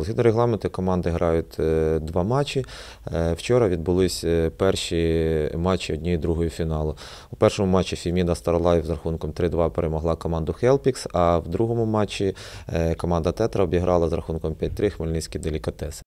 Згідно регламенту команди грають е, два матчі. Е, вчора відбулись е, перші матчі однієї другої фіналу. У першому матчі Фіміда Старлайв з рахунком 3-2 перемогла команду Хелпікс, а в другому матчі команда Тетра обіграла з рахунком 5-3 хмельницькі делікатеси.